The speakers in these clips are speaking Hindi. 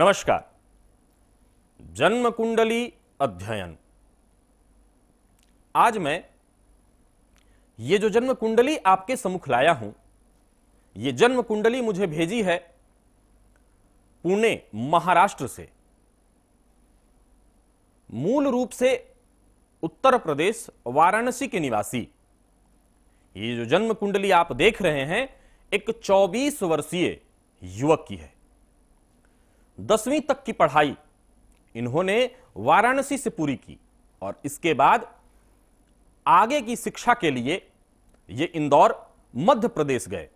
नमस्कार जन्म कुंडली अध्ययन आज मैं ये जो जन्म कुंडली आपके समुख लाया हूं ये जन्म कुंडली मुझे भेजी है पुणे महाराष्ट्र से मूल रूप से उत्तर प्रदेश वाराणसी के निवासी ये जो जन्म कुंडली आप देख रहे हैं एक 24 वर्षीय युवक की है दसवीं तक की पढ़ाई इन्होंने वाराणसी से पूरी की और इसके बाद आगे की शिक्षा के लिए ये इंदौर मध्य प्रदेश गए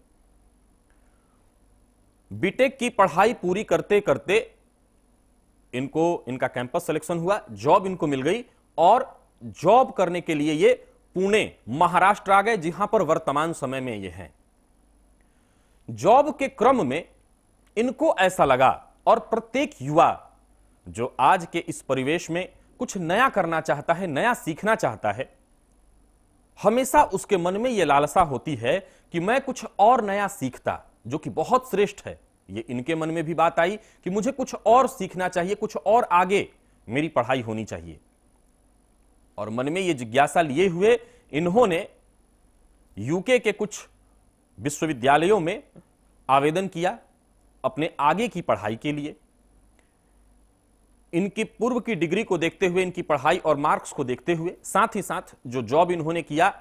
बीटेक की पढ़ाई पूरी करते करते इनको इनका कैंपस सिलेक्शन हुआ जॉब इनको मिल गई और जॉब करने के लिए ये पुणे महाराष्ट्र आ गए जहां पर वर्तमान समय में ये हैं जॉब के क्रम में इनको ऐसा लगा और प्रत्येक युवा जो आज के इस परिवेश में कुछ नया करना चाहता है नया सीखना चाहता है हमेशा उसके मन में यह लालसा होती है कि मैं कुछ और नया सीखता जो कि बहुत श्रेष्ठ है ये इनके मन में भी बात आई कि मुझे कुछ और सीखना चाहिए कुछ और आगे मेरी पढ़ाई होनी चाहिए और मन में ये जिज्ञासा लिए हुए इन्होंने यूके के कुछ विश्वविद्यालयों में आवेदन किया अपने आगे की पढ़ाई के लिए इनकी पूर्व की डिग्री को देखते हुए इनकी पढ़ाई और मार्क्स को देखते हुए साथ ही साथ जो जॉब इन्होंने किया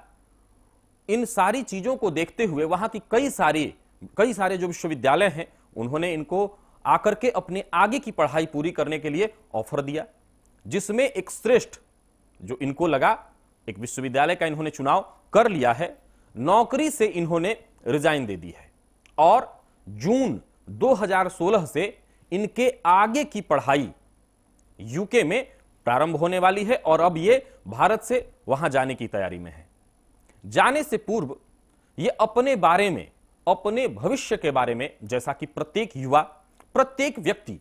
इन सारी चीजों को देखते हुए वहां की कई सारी कई सारे जो विश्वविद्यालय हैं उन्होंने इनको आकर के अपने आगे की पढ़ाई पूरी करने के लिए ऑफर दिया जिसमें एक श्रेष्ठ जो इनको लगा एक विश्वविद्यालय का इन्होंने चुनाव कर लिया है नौकरी से इन्होंने रिजाइन दे दी है और जून 2016 से इनके आगे की पढ़ाई यूके में प्रारंभ होने वाली है और अब ये भारत से वहां जाने की तैयारी में है जाने से पूर्व ये अपने बारे में अपने भविष्य के बारे में जैसा कि प्रत्येक युवा प्रत्येक व्यक्ति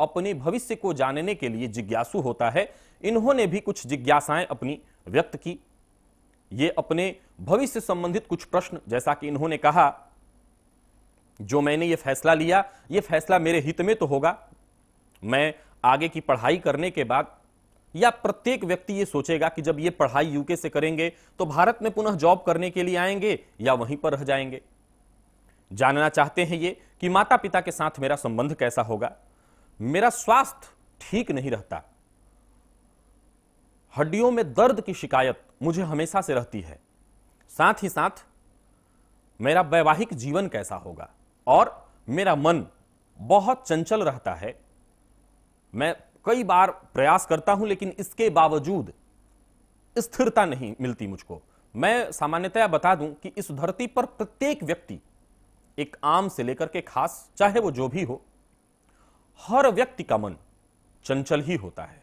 अपने भविष्य को जानने के लिए जिज्ञासु होता है इन्होंने भी कुछ जिज्ञासाएं अपनी व्यक्त की ये अपने भविष्य संबंधित कुछ प्रश्न जैसा कि इन्होंने कहा जो मैंने ये फैसला लिया ये फैसला मेरे हित में तो होगा मैं आगे की पढ़ाई करने के बाद या प्रत्येक व्यक्ति ये सोचेगा कि जब ये पढ़ाई यूके से करेंगे तो भारत में पुनः जॉब करने के लिए आएंगे या वहीं पर रह जाएंगे जानना चाहते हैं ये कि माता पिता के साथ मेरा संबंध कैसा होगा मेरा स्वास्थ्य ठीक नहीं रहता हड्डियों में दर्द की शिकायत मुझे हमेशा से रहती है साथ ही साथ मेरा वैवाहिक जीवन कैसा होगा और मेरा मन बहुत चंचल रहता है मैं कई बार प्रयास करता हूं लेकिन इसके बावजूद स्थिरता नहीं मिलती मुझको मैं सामान्यतया बता दूं कि इस धरती पर प्रत्येक व्यक्ति एक आम से लेकर के खास चाहे वो जो भी हो हर व्यक्ति का मन चंचल ही होता है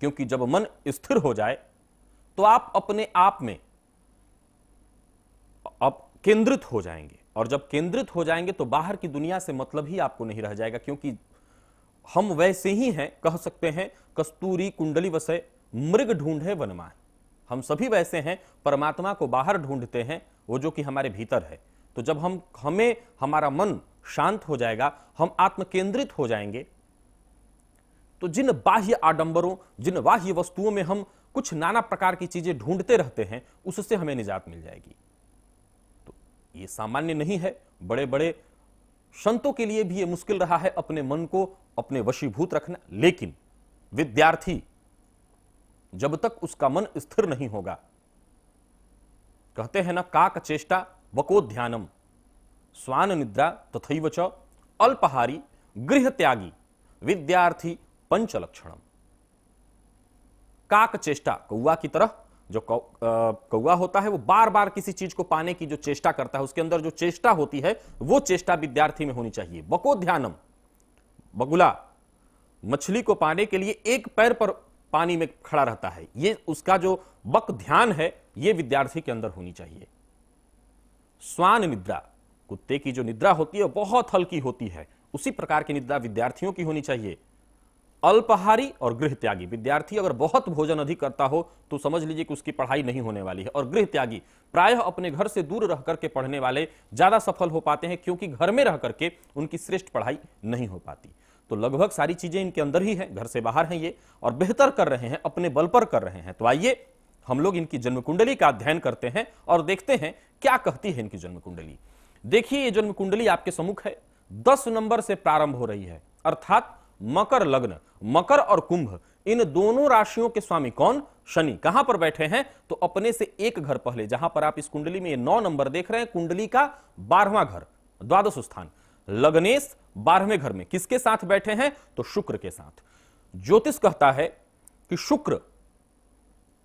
क्योंकि जब मन स्थिर हो जाए तो आप अपने आप में आप केंद्रित हो जाएंगे और जब केंद्रित हो जाएंगे तो बाहर की दुनिया से मतलब ही आपको नहीं रह जाएगा क्योंकि हम वैसे ही हैं कह सकते हैं कस्तूरी कुंडली वसे मृग ढूंढे वनमान हम सभी वैसे हैं परमात्मा को बाहर ढूंढते हैं वो जो कि हमारे भीतर है तो जब हम हमें हमारा मन शांत हो जाएगा हम आत्म केंद्रित हो जाएंगे तो जिन बाह्य आडंबरों जिन बाह्य वस्तुओं में हम कुछ नाना प्रकार की चीजें ढूंढते रहते हैं उससे हमें निजात मिल जाएगी ये सामान्य नहीं है बड़े बड़े संतों के लिए भी ये मुश्किल रहा है अपने मन को अपने वशीभूत रखना लेकिन विद्यार्थी जब तक उसका मन स्थिर नहीं होगा कहते हैं ना काक चेष्टा वको ध्यानम स्वान निद्रा तथैव च अल्पहारी गृह त्यागी विद्यार्थी पंचलक्षणम काक चेष्टा कौआ की तरह जो कौआ होता है वो बार बार किसी चीज को पाने की जो चेष्टा करता है उसके अंदर जो चेष्टा होती है वो चेष्टा विद्यार्थी में होनी चाहिए बको ध्यानम बगुला मछली को पाने के लिए एक पैर पर पानी में खड़ा रहता है ये उसका जो बक ध्यान है ये विद्यार्थी के अंदर होनी चाहिए स्वान निद्रा कुत्ते की जो निद्रा होती है बहुत हल्की होती है उसी प्रकार की निद्रा विद्यार्थियों की होनी चाहिए अल्पहारी और गृह त्यागी विद्यार्थी अगर बहुत भोजन अधिक करता हो तो समझ लीजिए कि उसकी पढ़ाई नहीं होने वाली है और गृह त्यागी प्रायः अपने घर से दूर रह करके पढ़ने वाले ज्यादा सफल हो पाते हैं क्योंकि घर में रह करके उनकी श्रेष्ठ पढ़ाई नहीं हो पाती तो लगभग सारी चीजें इनके अंदर ही है घर से बाहर हैं ये और बेहतर कर रहे हैं अपने बल पर कर रहे हैं तो आइए हम लोग इनकी जन्म कुंडली का अध्ययन करते हैं और देखते हैं क्या कहती है इनकी जन्म कुंडली देखिए ये जन्म कुंडली आपके सम्मुख है दस नंबर से प्रारंभ हो रही है अर्थात मकर लग्न मकर और कुंभ इन दोनों राशियों के स्वामी कौन शनि कहां पर बैठे हैं तो अपने से एक घर पहले जहां पर आप इस कुंडली में नौ नंबर देख रहे हैं कुंडली का बारहवां घर द्वादश स्थान लग्नेश बारहवें घर में किसके साथ बैठे हैं तो शुक्र के साथ ज्योतिष कहता है कि शुक्र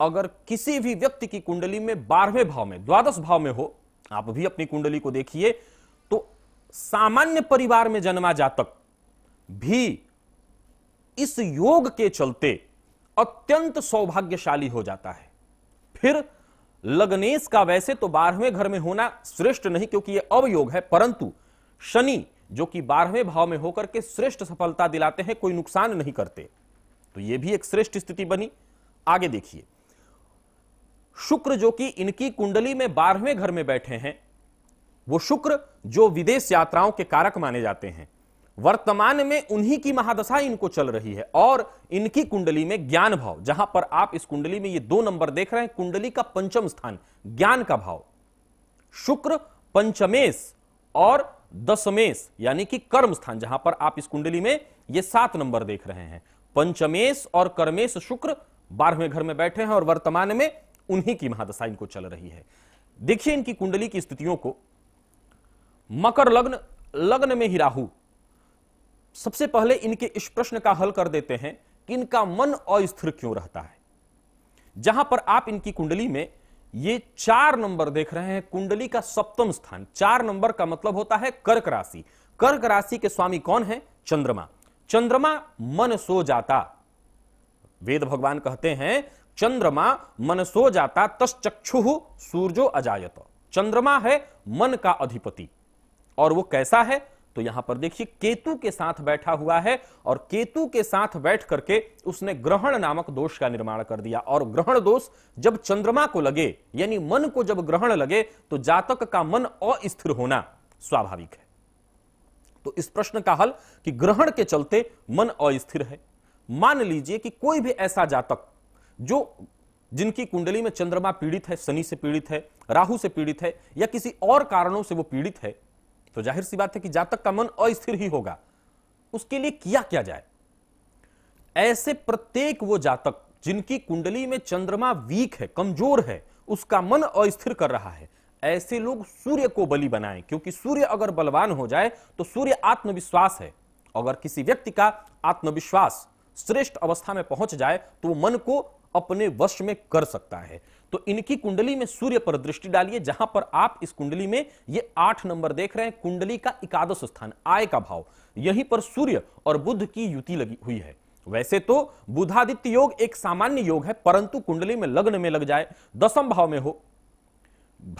अगर किसी भी व्यक्ति की कुंडली में बारहवें भाव में द्वादश भाव में हो आप भी अपनी कुंडली को देखिए तो सामान्य परिवार में जन्मा जातक भी इस योग के चलते अत्यंत सौभाग्यशाली हो जाता है फिर लग्नेश का वैसे तो बारहवें घर में होना श्रेष्ठ नहीं क्योंकि यह अवयोग है परंतु शनि जो कि बारहवें भाव में होकर के श्रेष्ठ सफलता दिलाते हैं कोई नुकसान नहीं करते तो यह भी एक श्रेष्ठ स्थिति बनी आगे देखिए शुक्र जो कि इनकी कुंडली में बारहवें घर में बैठे हैं वो शुक्र जो विदेश यात्राओं के कारक माने जाते हैं वर्तमान में उन्हीं की महादशा इनको चल रही है और इनकी कुंडली में ज्ञान भाव जहां पर आप इस कुंडली में ये दो नंबर देख रहे हैं कुंडली का पंचम स्थान ज्ञान का भाव शुक्र पंचमेश और दसमेश यानी कि कर्म स्थान जहां पर आप इस कुंडली में ये सात नंबर देख रहे हैं पंचमेश और कर्मेश शुक्र बारहवें घर में बैठे हैं और वर्तमान में उन्हीं की महादशा इनको चल रही है देखिए इनकी कुंडली की स्थितियों को मकर लग्न लग्न में ही राहू सबसे पहले इनके इस प्रश्न का हल कर देते हैं कि इनका मन अस्थिर क्यों रहता है जहां पर आप इनकी कुंडली में ये चार नंबर देख रहे हैं कुंडली का सप्तम स्थान चार नंबर का मतलब होता है कर्क राशि कर्क राशि के स्वामी कौन है चंद्रमा चंद्रमा मन सो जाता वेद भगवान कहते हैं चंद्रमा मन सो जाता तश्चक्षु सूर्यो अजायत चंद्रमा है मन का अधिपति और वो कैसा है तो यहां पर देखिए केतु के साथ बैठा हुआ है और केतु के साथ बैठ करके उसने ग्रहण नामक दोष का निर्माण कर दिया और ग्रहण दोष जब चंद्रमा को लगे यानी मन को जब ग्रहण लगे तो जातक का मन अस्थिर होना स्वाभाविक है तो इस प्रश्न का हल कि ग्रहण के चलते मन अस्थिर है मान लीजिए कि कोई भी ऐसा जातक जो जिनकी कुंडली में चंद्रमा पीड़ित है शनि से पीड़ित है राहु से पीड़ित है या किसी और कारणों से वो पीड़ित है तो जाहिर सी बात है कि जातक का मन अस्थिर ही होगा उसके लिए किया क्या जाए ऐसे प्रत्येक वो जातक जिनकी कुंडली में चंद्रमा वीक है कमजोर है उसका मन अस्थिर कर रहा है ऐसे लोग सूर्य को बलि बनाएं क्योंकि सूर्य अगर बलवान हो जाए तो सूर्य आत्मविश्वास है अगर किसी व्यक्ति का आत्मविश्वास श्रेष्ठ अवस्था में पहुंच जाए तो मन को अपने वश में कर सकता है तो इनकी कुंडली में सूर्य पर दृष्टि डालिए जहां पर आप इस कुंडली में ये आठ नंबर देख रहे हैं कुंडली का एकादश स्थान आय का भाव यहीं पर सूर्य और बुद्ध की युति लगी हुई है वैसे तो बुधादित्य योग एक सामान्य योग है परंतु कुंडली में लग्न में लग जाए दसम भाव में हो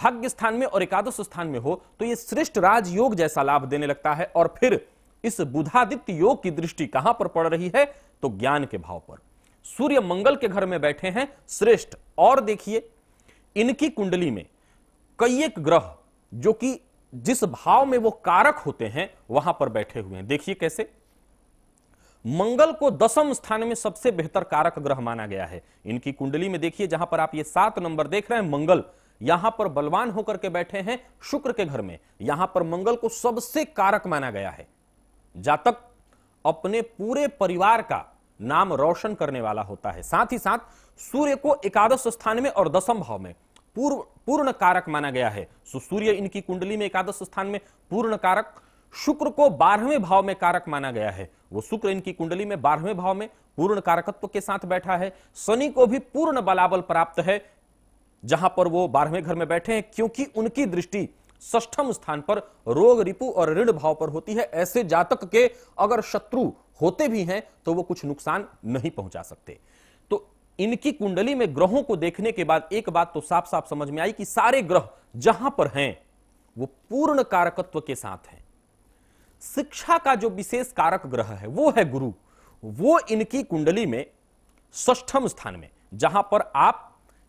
भाग्य स्थान में और एकादश स्थान में हो तो यह श्रेष्ठ राज योग जैसा लाभ देने लगता है और फिर इस बुधादित्य योग की दृष्टि कहां पर पड़ रही है तो ज्ञान के भाव पर सूर्य मंगल के घर में बैठे हैं श्रेष्ठ और देखिए इनकी कुंडली में कई एक ग्रह जो कि जिस भाव में वो कारक होते हैं वहां पर बैठे हुए हैं देखिए कैसे मंगल को दसम स्थान में सबसे बेहतर कारक ग्रह माना गया है इनकी कुंडली में देखिए जहां पर आप ये सात नंबर देख रहे हैं मंगल यहां पर बलवान होकर के बैठे हैं शुक्र के घर में यहां पर मंगल को सबसे कारक माना गया है जातक अपने पूरे परिवार का नाम रोशन करने वाला होता है साथ ही साथ सूर्य को एकादश स्थान में और दसम भाव में पूर्व पूर्ण कारक माना गया है सो सूर्य इनकी कुंडली में एकादश स्थान में पूर्ण कारक शुक्र को बारहवें भाव में कारक माना गया है वो शुक्र इनकी कुंडली में बारहवें भाव में पूर्ण कारकत्व के साथ बैठा है शनि को भी पूर्ण बलाबल प्राप्त है जहां पर वो बारहवें घर में बैठे हैं क्योंकि उनकी दृष्टि ष्ठम स्थान पर रोग रिपु और ऋण भाव पर होती है ऐसे जातक के अगर शत्रु होते भी हैं तो वो कुछ नुकसान नहीं पहुंचा सकते तो इनकी कुंडली में ग्रहों को देखने के बाद एक बात तो साफ साफ समझ में आई कि सारे ग्रह जहां पर हैं वो पूर्ण कारकत्व के साथ हैं शिक्षा का जो विशेष कारक ग्रह है वो है गुरु वो इनकी कुंडली में ष्ठम स्थान में जहां पर आप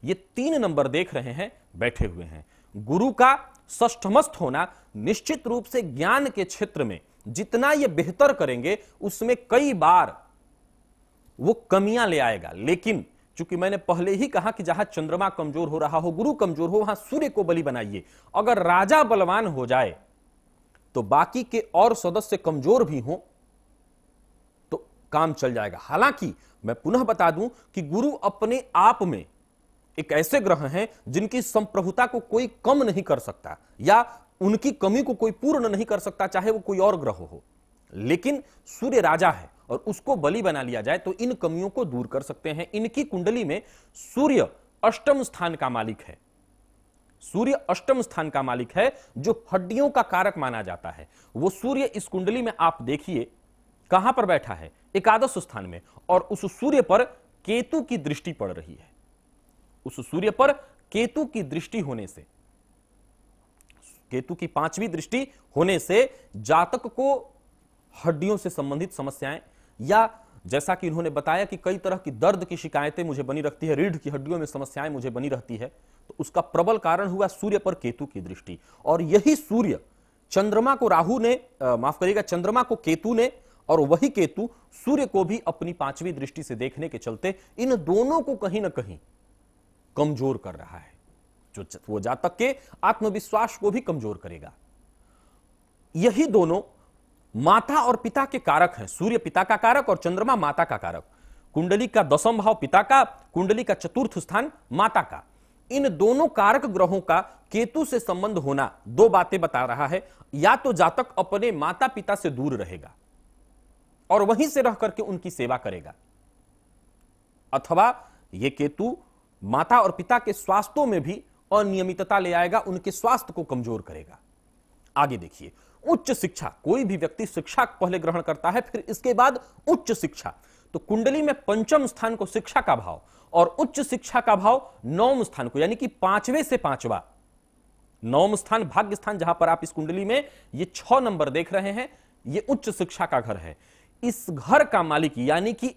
ये तीन नंबर देख रहे हैं बैठे हुए हैं गुरु का ष्ठमस्थ होना निश्चित रूप से ज्ञान के क्षेत्र में जितना ये बेहतर करेंगे उसमें कई बार वो कमियां ले आएगा लेकिन चूंकि मैंने पहले ही कहा कि जहां चंद्रमा कमजोर हो रहा हो गुरु कमजोर हो वहां सूर्य को बलि बनाइए अगर राजा बलवान हो जाए तो बाकी के और सदस्य कमजोर भी हो तो काम चल जाएगा हालांकि मैं पुनः बता दूं कि गुरु अपने आप में एक ऐसे ग्रह हैं जिनकी संप्रभुता को कोई कम नहीं कर सकता या उनकी कमी को कोई पूर्ण नहीं कर सकता चाहे वो कोई और ग्रह हो लेकिन सूर्य राजा है और उसको बलि बना लिया जाए तो इन कमियों को दूर कर सकते हैं इनकी कुंडली में सूर्य अष्टम स्थान का मालिक है सूर्य अष्टम स्थान का मालिक है जो हड्डियों का कारक माना जाता है वो सूर्य इस कुंडली में आप देखिए कहां पर बैठा है एकादश स्थान में और उस सूर्य पर केतु की दृष्टि पड़ रही है उस सूर्य पर केतु की दृष्टि होने से केतु की पांचवी दृष्टि होने से जातक को हड्डियों से संबंधित समस्याएं या जैसा कि इन्होंने बताया कि कई तरह की दर्द की शिकायतें मुझे बनी रखती है रीढ़ की हड्डियों में समस्याएं मुझे बनी रहती है तो उसका प्रबल कारण हुआ सूर्य पर केतु की दृष्टि और यही सूर्य चंद्रमा को राहु ने माफ करिएगा चंद्रमा को केतु ने और वही केतु सूर्य को भी अपनी पांचवी दृष्टि से देखने के चलते इन दोनों को कहीं ना कहीं कमजोर कर रहा है जो वो जातक के आत्मविश्वास को भी कमजोर करेगा यही दोनों माता और पिता के कारक हैं सूर्य पिता का कारक और चंद्रमा माता का कारक कुंडली का दसम भाव पिता का कुंडली का चतुर्थ स्थान माता का इन दोनों कारक ग्रहों का केतु से संबंध होना दो बातें बता रहा है या तो जातक अपने माता पिता से दूर रहेगा और वहीं से रह करके उनकी सेवा करेगा अथवा यह केतु माता और पिता के स्वास्थ्यों में भी अनियमितता ले आएगा उनके स्वास्थ्य को कमजोर करेगा आगे देखिए उच्च शिक्षा कोई भी व्यक्ति शिक्षा पहले ग्रहण करता है फिर इसके बाद उच्च शिक्षा तो कुंडली में पंचम स्थान को शिक्षा का भाव और उच्च शिक्षा का भाव नौम स्थान को यानी कि पांचवें से पांचवा नौम स्थान भाग्य स्थान जहां पर आप इस कुंडली में ये छह नंबर देख रहे हैं ये उच्च शिक्षा का घर है इस घर का मालिक यानी कि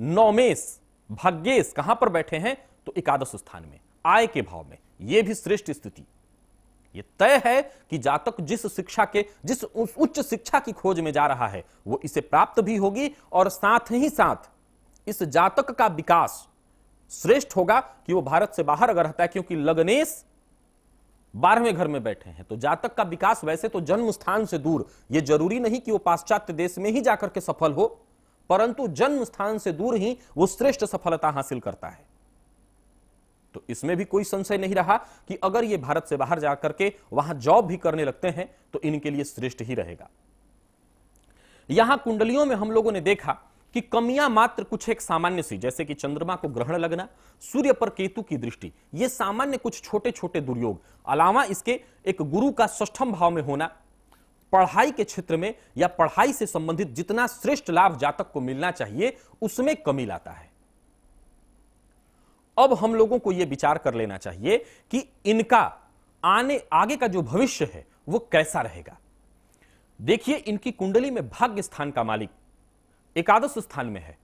नौमेश भाग्येश कहां पर बैठे हैं तो एकादश स्थान में आय के भाव में यह भी श्रेष्ठ स्थिति यह तय है कि जातक जिस शिक्षा के जिस उच्च शिक्षा की खोज में जा रहा है वो इसे प्राप्त भी होगी और साथ ही साथ इस जातक का विकास श्रेष्ठ होगा कि वो भारत से बाहर अगर रहता है क्योंकि लग्नेश बारहवें घर में बैठे हैं तो जातक का विकास वैसे तो जन्म स्थान से दूर यह जरूरी नहीं कि वो पाश्चात्य देश में ही जाकर के सफल हो परंतु जन्म स्थान से दूर ही वो श्रेष्ठ सफलता हासिल करता है तो इसमें भी कोई संशय नहीं रहा कि अगर ये भारत से बाहर जाकर के वहां जॉब भी करने लगते हैं तो इनके लिए श्रेष्ठ ही रहेगा यहां कुंडलियों में हम लोगों ने देखा कि कमियां मात्र कुछ एक सामान्य सी जैसे कि चंद्रमा को ग्रहण लगना सूर्य पर केतु की दृष्टि ये सामान्य कुछ छोटे छोटे दुर्योग अलावा इसके एक गुरु का सष्टम भाव में होना पढ़ाई के क्षेत्र में या पढ़ाई से संबंधित जितना श्रेष्ठ लाभ जातक को मिलना चाहिए उसमें कमी लाता है अब हम लोगों को यह विचार कर लेना चाहिए कि इनका आने आगे का जो भविष्य है वो कैसा रहेगा देखिए इनकी कुंडली में भाग्य स्थान का मालिक एकादश स्थान में है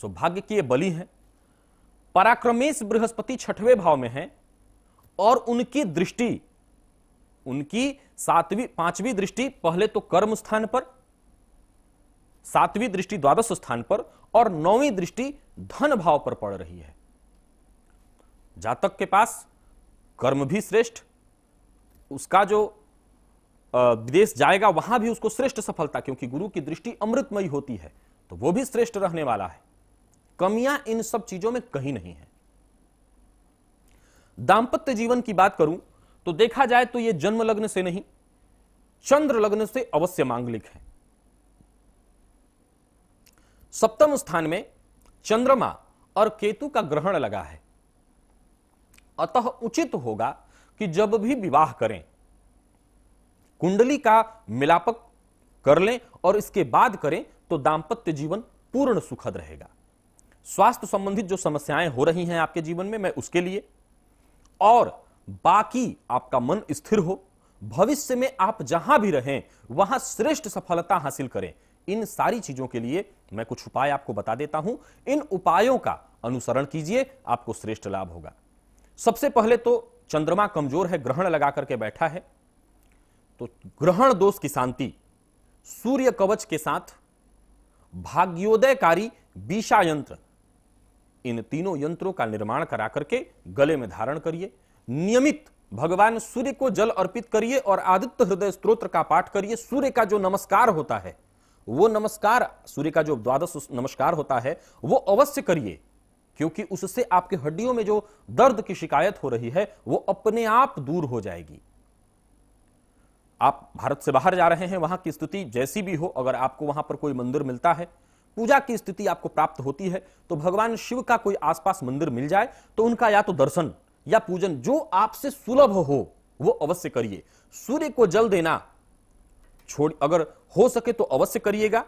सो भाग्य की बलि है पराक्रमेश बृहस्पति छठवें भाव में है और उनकी दृष्टि उनकी सातवीं पांचवी दृष्टि पहले तो कर्म स्थान पर सातवीं दृष्टि द्वादश स्थान पर और नौवीं दृष्टि धन भाव पर पड़ रही है जातक के पास कर्म भी श्रेष्ठ उसका जो विदेश जाएगा वहां भी उसको श्रेष्ठ सफलता क्योंकि गुरु की दृष्टि अमृतमयी होती है तो वो भी श्रेष्ठ रहने वाला है कमियां इन सब चीजों में कहीं नहीं है दाम्पत्य जीवन की बात करूं तो देखा जाए तो यह जन्म लग्न से नहीं चंद्र लग्न से अवश्य मांगलिक है सप्तम स्थान में चंद्रमा और केतु का ग्रहण लगा है अतः उचित होगा कि जब भी विवाह करें कुंडली का मिलापक कर लें और इसके बाद करें तो दाम्पत्य जीवन पूर्ण सुखद रहेगा स्वास्थ्य संबंधित जो समस्याएं हो रही हैं आपके जीवन में मैं उसके लिए और बाकी आपका मन स्थिर हो भविष्य में आप जहां भी रहें वहां श्रेष्ठ सफलता हासिल करें इन सारी चीजों के लिए मैं कुछ उपाय आपको बता देता हूं इन उपायों का अनुसरण कीजिए आपको श्रेष्ठ लाभ होगा सबसे पहले तो चंद्रमा कमजोर है ग्रहण लगा करके बैठा है तो ग्रहण दोष की शांति सूर्य कवच के साथ भाग्योदयकारी बीशा यंत्र इन तीनों यंत्रों का निर्माण करा करके गले में धारण करिए नियमित भगवान सूर्य को जल अर्पित करिए और आदित्य हृदय स्त्रोत्र का पाठ करिए सूर्य का जो नमस्कार होता है वो नमस्कार सूर्य का जो द्वादश नमस्कार होता है वो अवश्य करिए क्योंकि उससे आपके हड्डियों में जो दर्द की शिकायत हो रही है वो अपने आप दूर हो जाएगी आप भारत से बाहर जा रहे हैं वहां की स्थिति जैसी भी हो अगर आपको वहां पर कोई मंदिर मिलता है पूजा की स्थिति आपको प्राप्त होती है तो भगवान शिव का कोई आसपास मंदिर मिल जाए तो उनका या तो दर्शन या पूजन जो आपसे सुलभ हो वो अवश्य करिए सूर्य को जल देना छोड़ अगर हो सके तो अवश्य करिएगा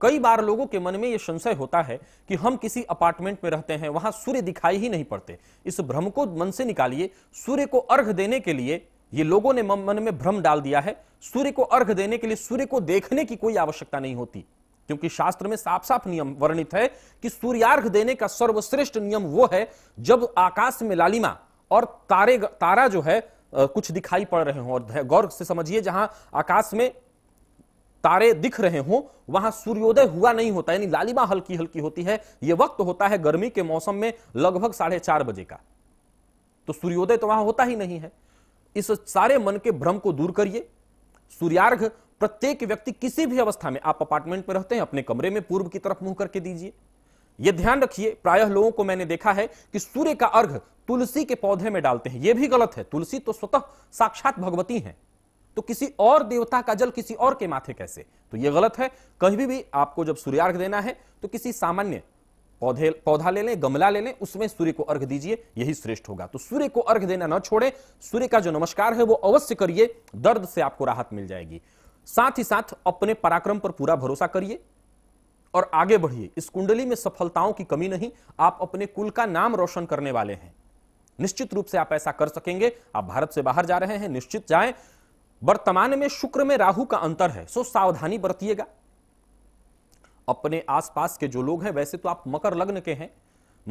कई बार लोगों के मन में यह संशय होता है कि हम किसी अपार्टमेंट में रहते हैं वहां सूर्य दिखाई ही नहीं पड़ते इस भ्रम को मन से निकालिए सूर्य को अर्घ देने के लिए ये लोगों ने मन में भ्रम डाल दिया है सूर्य को अर्घ देने के लिए सूर्य को देखने की कोई आवश्यकता नहीं होती क्योंकि शास्त्र में साफ साफ नियम वर्णित है कि सूर्यार्घ देने का सर्वश्रेष्ठ नियम वो है जब आकाश में लालिमा और तारे तारा जो है कुछ दिखाई पड़ रहे हो और गौर से समझिए जहां आकाश में तारे दिख रहे हों वहां सूर्योदय हुआ नहीं होता यानी लालिमा हल्की हल्की होती है यह वक्त होता है गर्मी के मौसम में लगभग साढ़े चार बजे का तो सूर्योदय तो वहां होता ही नहीं है इस सारे मन के भ्रम को दूर करिए सूर्यार्घ प्रत्येक व्यक्ति किसी भी अवस्था में आप अपार्टमेंट में रहते हैं अपने कमरे में पूर्व की तरफ मुंह करके दीजिए यह ध्यान रखिए प्रायः लोगों को मैंने देखा है कि सूर्य का अर्घ तुलसी के पौधे में डालते हैं यह भी गलत है तुलसी तो स्वतः साक्षात भगवती हैं तो किसी और देवता का जल किसी और के माथे कैसे तो यह गलत है कहीं भी आपको जब सूर्यार्घ देना है तो किसी सामान्य पौधे पौधा ले लें गमला ले लें उसमें सूर्य को अर्घ दीजिए यही श्रेष्ठ होगा तो सूर्य को अर्घ देना न छोड़े सूर्य का जो नमस्कार है वो अवश्य करिए दर्द से आपको राहत मिल जाएगी साथ ही साथ अपने पराक्रम पर पूरा भरोसा करिए और आगे बढ़िए इस कुंडली में सफलताओं की कमी नहीं आप अपने कुल का नाम रोशन करने वाले हैं निश्चित रूप से आप ऐसा कर सकेंगे आप भारत से बाहर जा रहे हैं निश्चित जाएं वर्तमान में शुक्र में राहु का अंतर है सो सावधानी बरतिएगा अपने आसपास के जो लोग हैं वैसे तो आप मकर लग्न के हैं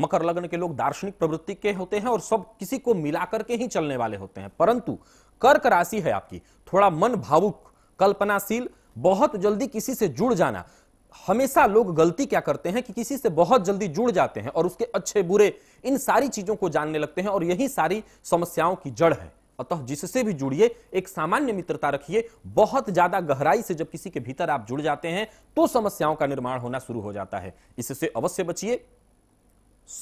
मकर लग्न के लोग दार्शनिक प्रवृत्ति के होते हैं और सब किसी को मिलाकर के ही चलने वाले होते हैं परंतु कर्क राशि है आपकी थोड़ा मन भावुक कल्पनाशील बहुत जल्दी किसी से जुड़ जाना हमेशा लोग गलती क्या करते हैं कि किसी से बहुत जल्दी जुड़ जाते हैं और उसके अच्छे बुरे इन सारी चीजों को जानने लगते हैं और यही सारी समस्याओं की जड़ है अतः जिससे भी जुड़िए एक सामान्य मित्रता रखिए बहुत ज्यादा गहराई से जब किसी के भीतर आप जुड़ जाते हैं तो समस्याओं का निर्माण होना शुरू हो जाता है इससे अवश्य बचिए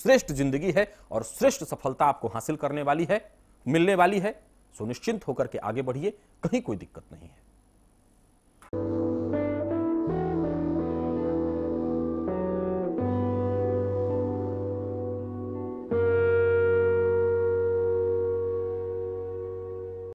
श्रेष्ठ जिंदगी है और श्रेष्ठ सफलता आपको हासिल करने वाली है मिलने वाली है सुनिश्चिंत होकर के आगे बढ़िए कहीं कोई दिक्कत नहीं है